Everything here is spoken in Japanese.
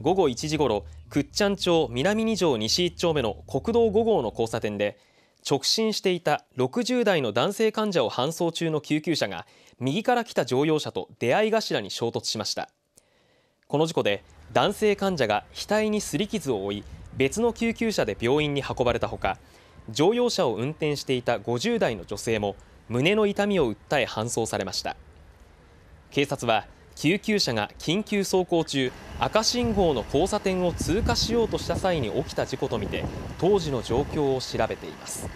午後1時ごろ倶知安町南2条西1丁目の国道5号の交差点で直進していた60代の男性患者を搬送中の救急車が右から来た乗用車と出会い頭に衝突しましたこの事故で男性患者が額に擦り傷を負い別の救急車で病院に運ばれたほか乗用車を運転していた50代の女性も胸の痛みを訴え搬送されました警察は救急車が緊急走行中赤信号の交差点を通過しようとした際に起きた事故とみて当時の状況を調べています。